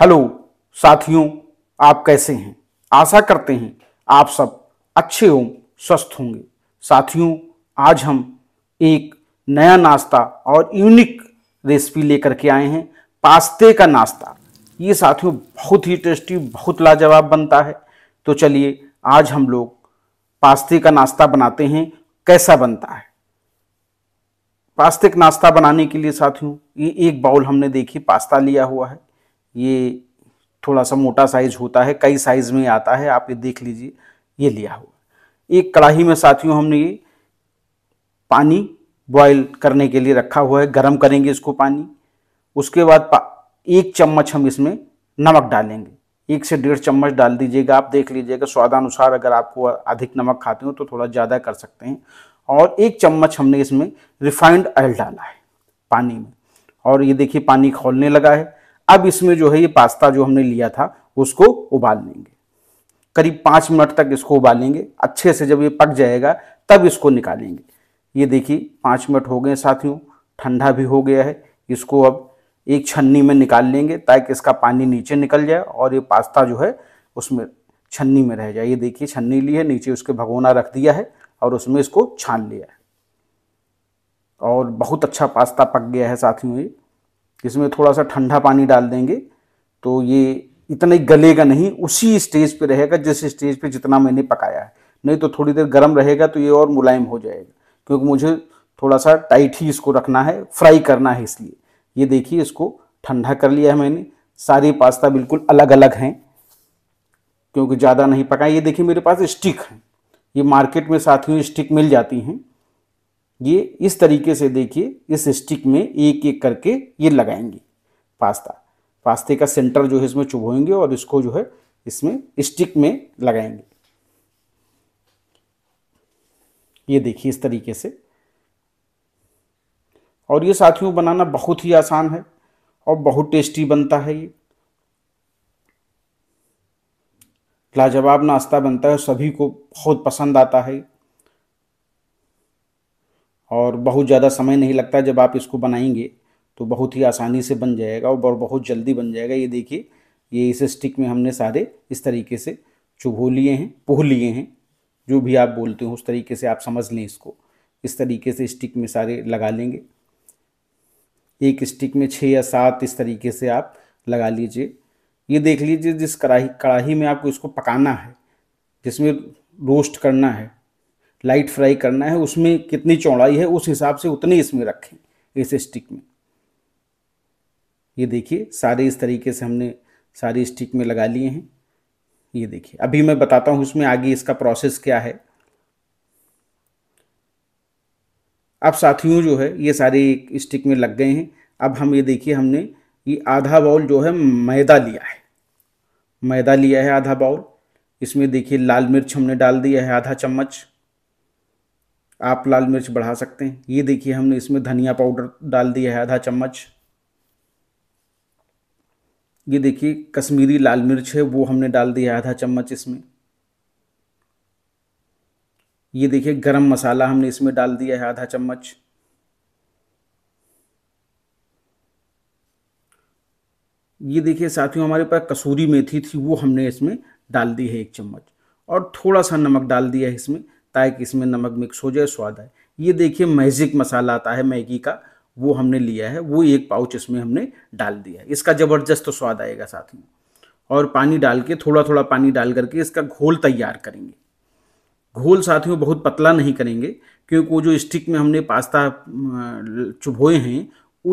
hello साथियों आप कैसे हैं आशा करते हैं आप सब अच्छे हों स्वस्थ होंगे साथियों आज हम एक नया नाश्ता और यूनिक रेसिपी लेकर के आए हैं पास्ते का नाश्ता ये साथियों बहुत ही टेस्टी बहुत लाजवाब बनता है तो चलिए आज हम लोग पास्ते का नाश्ता बनाते हैं कैसा बनता है पास्ते का नाश्ता बनाने के लिए साथियों ये एक बाउल हमने देखी पास्ता लिया हुआ है ये थोड़ा सा मोटा साइज होता है कई साइज में आता है आप ये देख लीजिए ये लिया हुआ एक कढ़ाही में साथियों हमने ये पानी बॉयल करने के लिए रखा हुआ है गर्म करेंगे इसको पानी उसके बाद पा, एक चम्मच हम इसमें नमक डालेंगे एक से डेढ़ चम्मच डाल दीजिएगा आप देख लीजिएगा स्वादानुसार अगर आपको अधिक नमक खाते हो तो थोड़ा ज़्यादा कर सकते हैं और एक चम्मच हमने इसमें रिफाइंड ऑयल डाला है पानी में और ये देखिए पानी खोलने लगा है अब इसमें जो है ये पास्ता जो हमने लिया था उसको उबाल लेंगे करीब पाँच मिनट तक इसको उबालेंगे अच्छे से जब ये पक जाएगा तब इसको निकालेंगे ये देखिए पाँच मिनट हो गए साथियों ठंडा भी हो गया है इसको अब एक छन्नी में निकाल लेंगे ताकि इसका पानी नीचे निकल जाए और ये पास्ता जो है उसमें छन्नी में रह जाए ये देखिए छन्नी ली है नीचे उसके भगोना रख दिया है और उसमें इसको छान लिया है और बहुत अच्छा पास्ता पक गया है साथियों ये इसमें थोड़ा सा ठंडा पानी डाल देंगे तो ये इतना ही गलेगा नहीं उसी स्टेज पे रहेगा जिस स्टेज पे जितना मैंने पकाया है नहीं तो थोड़ी देर गर्म रहेगा तो ये और मुलायम हो जाएगा क्योंकि मुझे थोड़ा सा टाइट ही इसको रखना है फ्राई करना है इसलिए ये देखिए इसको ठंडा कर लिया है मैंने सारे पास्ता बिल्कुल अलग अलग हैं क्योंकि ज़्यादा नहीं पकाए ये देखिए मेरे पास स्टिक हैं ये मार्केट में साथियों स्टिक मिल जाती हैं ये इस तरीके से देखिए इस स्टिक में एक एक करके ये लगाएंगे पास्ता पास्ते का सेंटर जो है इसमें चुभोएंगे और इसको जो है इसमें स्टिक में लगाएंगे ये देखिए इस तरीके से और ये साथियों बनाना बहुत ही आसान है और बहुत टेस्टी बनता है ये लाजवाब नाश्ता बनता है सभी को बहुत पसंद आता है और बहुत ज़्यादा समय नहीं लगता जब आप इसको बनाएंगे तो बहुत ही आसानी से बन जाएगा और बहुत जल्दी बन जाएगा ये देखिए ये इस स्टिक में हमने सारे इस तरीके से चुभो लिए हैं पोह लिए हैं जो भी आप बोलते हो उस तरीके से आप समझ लें इसको इस तरीके से स्टिक में सारे लगा लेंगे एक स्टिक में छः या सात इस तरीके से आप लगा लीजिए ये देख लीजिए जिस कढ़ाही कढ़ाही में आपको इसको पकाना है जिसमें रोस्ट करना है लाइट फ्राई करना है उसमें कितनी चौड़ाई है उस हिसाब से उतनी इसमें रखें इस स्टिक में ये देखिए सारे इस तरीके से हमने सारी स्टिक में लगा लिए हैं ये देखिए अभी मैं बताता हूँ इसमें आगे इसका प्रोसेस क्या है अब साथियों जो है ये सारे स्टिक में लग गए हैं अब हम ये देखिए हमने ये आधा बाउल जो है मैदा लिया है मैदा लिया है आधा बाउल इसमें देखिए लाल मिर्च हमने डाल दिया है आधा चम्मच आप लाल मिर्च बढ़ा सकते हैं ये देखिए हमने इसमें धनिया पाउडर डाल दिया है आधा चम्मच ये देखिए कश्मीरी लाल मिर्च है वो हमने डाल दिया है आधा चम्मच इसमें ये देखिए गरम मसाला हमने इसमें डाल दिया है आधा चम्मच ये देखिए साथियों हमारे पास कसूरी मेथी थी वो हमने इसमें डाल दी है एक चम्मच और थोड़ा सा नमक डाल दिया है इसमें सकता है कि इसमें नमक मिक्स हो जाए स्वाद आए ये देखिए मैजिक मसाला आता है मैगी का वो हमने लिया है वो एक पाउच इसमें हमने डाल दिया है इसका ज़बरदस्त स्वाद आएगा साथ में और पानी डाल के थोड़ा थोड़ा पानी डाल करके इसका घोल तैयार करेंगे घोल साथियों बहुत पतला नहीं करेंगे क्योंकि वो जो स्टिक में हमने पास्ता चुभोए हैं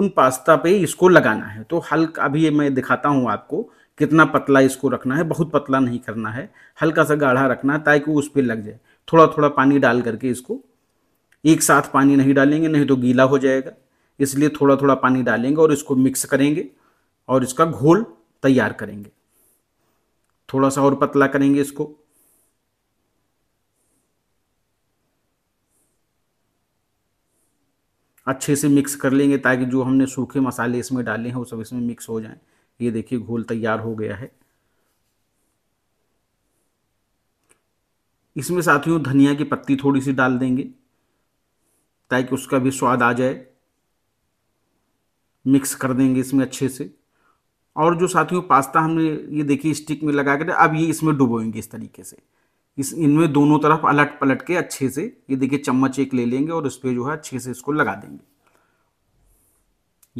उन पास्ता पे इसको लगाना है तो हल्का अभी मैं दिखाता हूँ आपको कितना पतला इसको रखना है बहुत पतला नहीं करना है हल्का सा गाढ़ा रखना है ताकि उस पर लग जाए थोड़ा थोड़ा पानी डाल करके इसको एक साथ पानी नहीं डालेंगे नहीं तो गीला हो जाएगा इसलिए थोड़ा थोड़ा पानी डालेंगे और इसको मिक्स करेंगे और इसका घोल तैयार करेंगे थोड़ा सा और पतला करेंगे इसको अच्छे से मिक्स कर लेंगे ताकि जो हमने सूखे मसाले इसमें डाले हैं वो सब इसमें मिक्स हो जाएं ये देखिए घोल तैयार हो गया है इसमें साथियों धनिया की पत्ती थोड़ी सी डाल देंगे ताकि उसका भी स्वाद आ जाए मिक्स कर देंगे इसमें अच्छे से और जो साथियों पास्ता हमने ये देखिए स्टिक में लगा कर अब ये इसमें डुबोएंगे इस तरीके से इस इनमें दोनों तरफ अलट पलट के अच्छे से ये देखिए चम्मच एक ले लेंगे और इस पर जो है अच्छे से इसको लगा देंगे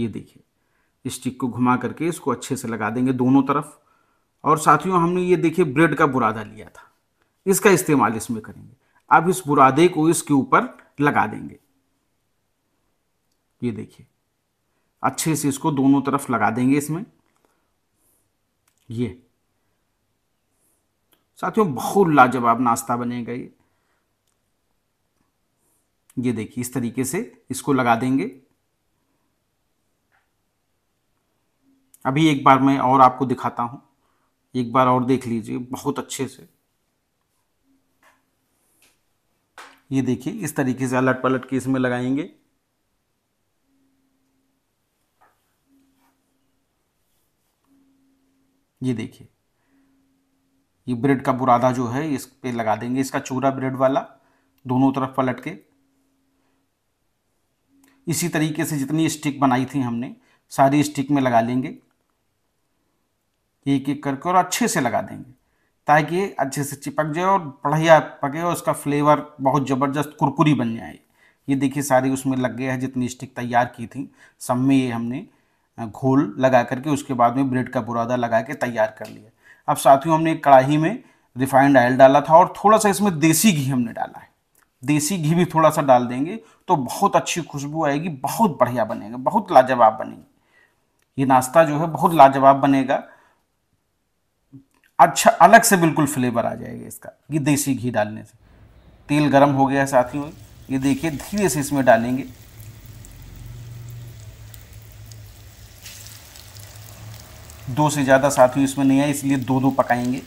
ये देखिए स्टिक को घुमा करके इसको अच्छे से लगा देंगे दोनों तरफ और साथियों हमने ये देखिए ब्रेड का बुरादा लिया था इसका इस्तेमाल इसमें करेंगे अब इस बुरादे को इसके ऊपर लगा देंगे ये देखिए अच्छे से इसको दोनों तरफ लगा देंगे इसमें ये साथियों बहुत लाजवाब नाश्ता बनेगा ये ये देखिए इस तरीके से इसको लगा देंगे अभी एक बार मैं और आपको दिखाता हूं एक बार और देख लीजिए बहुत अच्छे से ये देखिए इस तरीके से अलट पलट के इसमें लगाएंगे ये देखिए ये ब्रेड का बुरादा जो है इस पे लगा देंगे इसका चूरा ब्रेड वाला दोनों तरफ पलट के इसी तरीके से जितनी स्टिक बनाई थी हमने सारी स्टिक में लगा लेंगे एक एक करके और अच्छे से लगा देंगे ताकि अच्छे से चिपक जाए और बढ़िया पके और उसका फ्लेवर बहुत ज़बरदस्त कुरकुरी बन जाए ये देखिए सारी उसमें लग गया है जितनी स्टिक तैयार की थी सब में ये हमने घोल लगा करके उसके बाद में ब्रेड का बुरादा लगा के तैयार कर लिया अब साथियों हमने एक में रिफाइंड ऑयल डाला था और थोड़ा सा इसमें देसी घी हमने डाला है देसी घी भी थोड़ा सा डाल देंगे तो बहुत अच्छी खुशबू आएगी बहुत बढ़िया बनेगा बहुत लाजवाब बनेगी ये नाश्ता जो है बहुत लाजवाब बनेगा अच्छा अलग से बिल्कुल फ्लेवर आ जाएगा इसका ये देसी घी डालने से तेल गर्म हो गया साथियों ये देखिए धीरे से इसमें डालेंगे दो से ज़्यादा साथियों इसमें नहीं है इसलिए दो दो पकाएंगे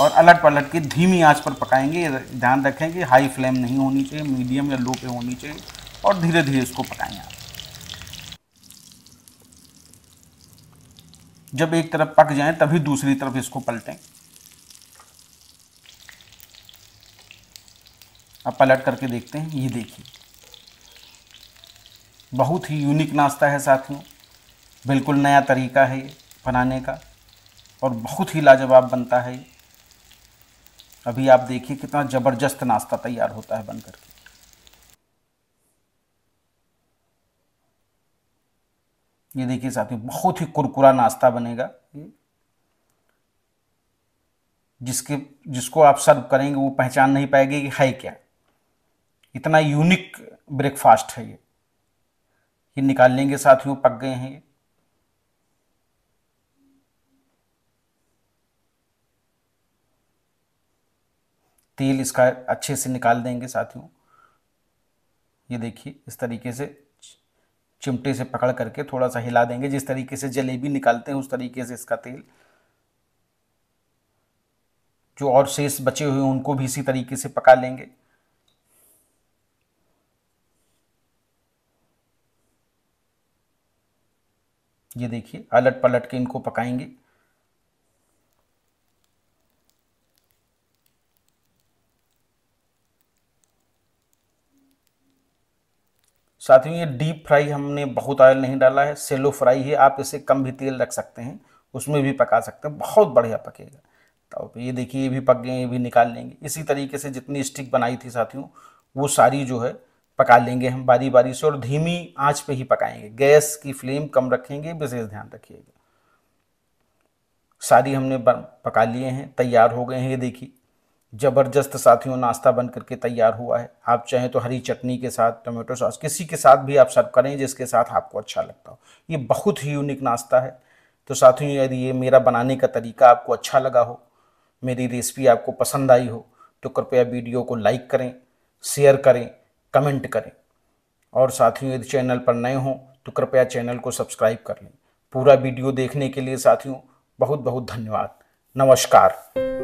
और अलट पलट के धीमी आंच पर पकाएंगे ध्यान रखें कि हाई फ्लेम नहीं होनी चाहिए मीडियम या लो पे होनी चाहिए और धीरे धीरे इसको पकाएंगे आप जब एक तरफ पक जाए तभी दूसरी तरफ इसको पलटें अब पलट करके देखते हैं ये देखिए बहुत ही यूनिक नाश्ता है साथियों बिल्कुल नया तरीका है ये बनाने का और बहुत ही लाजवाब बनता है अभी आप देखिए कितना ज़बरदस्त नाश्ता तैयार होता है बन करके ये देखिए साथियों बहुत ही कुरकुरा नाश्ता बनेगा ये जिसके जिसको आप सर्व करेंगे वो पहचान नहीं पाएगी कि है क्या इतना यूनिक ब्रेकफास्ट है ये ये निकाल लेंगे साथियों पक गए हैं ये तेल इसका अच्छे से निकाल देंगे साथियों ये देखिए इस तरीके से चिमटे से पकड़ करके थोड़ा सा हिला देंगे जिस तरीके से जलेबी निकालते हैं उस तरीके से इसका तेल जो और शेष बचे हुए उनको भी इसी तरीके से पका लेंगे ये देखिए अलट पलट के इनको पकाएंगे साथियों ये डीप फ्राई हमने बहुत ऑयल नहीं डाला है सेलो फ्राई है आप इसे कम भी तेल रख सकते हैं उसमें भी पका सकते हैं बहुत बढ़िया पकेगा तो ये देखिए ये भी पक गए ये भी निकाल लेंगे इसी तरीके से जितनी स्टिक बनाई थी साथियों वो सारी जो है पका लेंगे हम बारी बारी से और धीमी आंच पे ही पकाएंगे गैस की फ्लेम कम रखेंगे विशेष ध्यान रखिएगा सारी हमने पका लिए हैं तैयार हो गए हैं ये देखिए ज़बरदस्त साथियों नाश्ता बन करके तैयार हुआ है आप चाहें तो हरी चटनी के साथ टोमेटो सॉस किसी के साथ भी आप सर्व करें जिसके साथ आपको अच्छा लगता हो ये बहुत ही यूनिक नाश्ता है तो साथियों यदि ये मेरा बनाने का तरीका आपको अच्छा लगा हो मेरी रेसिपी आपको पसंद आई हो तो कृपया वीडियो को लाइक करें शेयर करें कमेंट करें और साथियों यदि चैनल पर नए हों तो कृपया चैनल को सब्सक्राइब कर लें पूरा वीडियो देखने के लिए साथियों बहुत बहुत धन्यवाद नमस्कार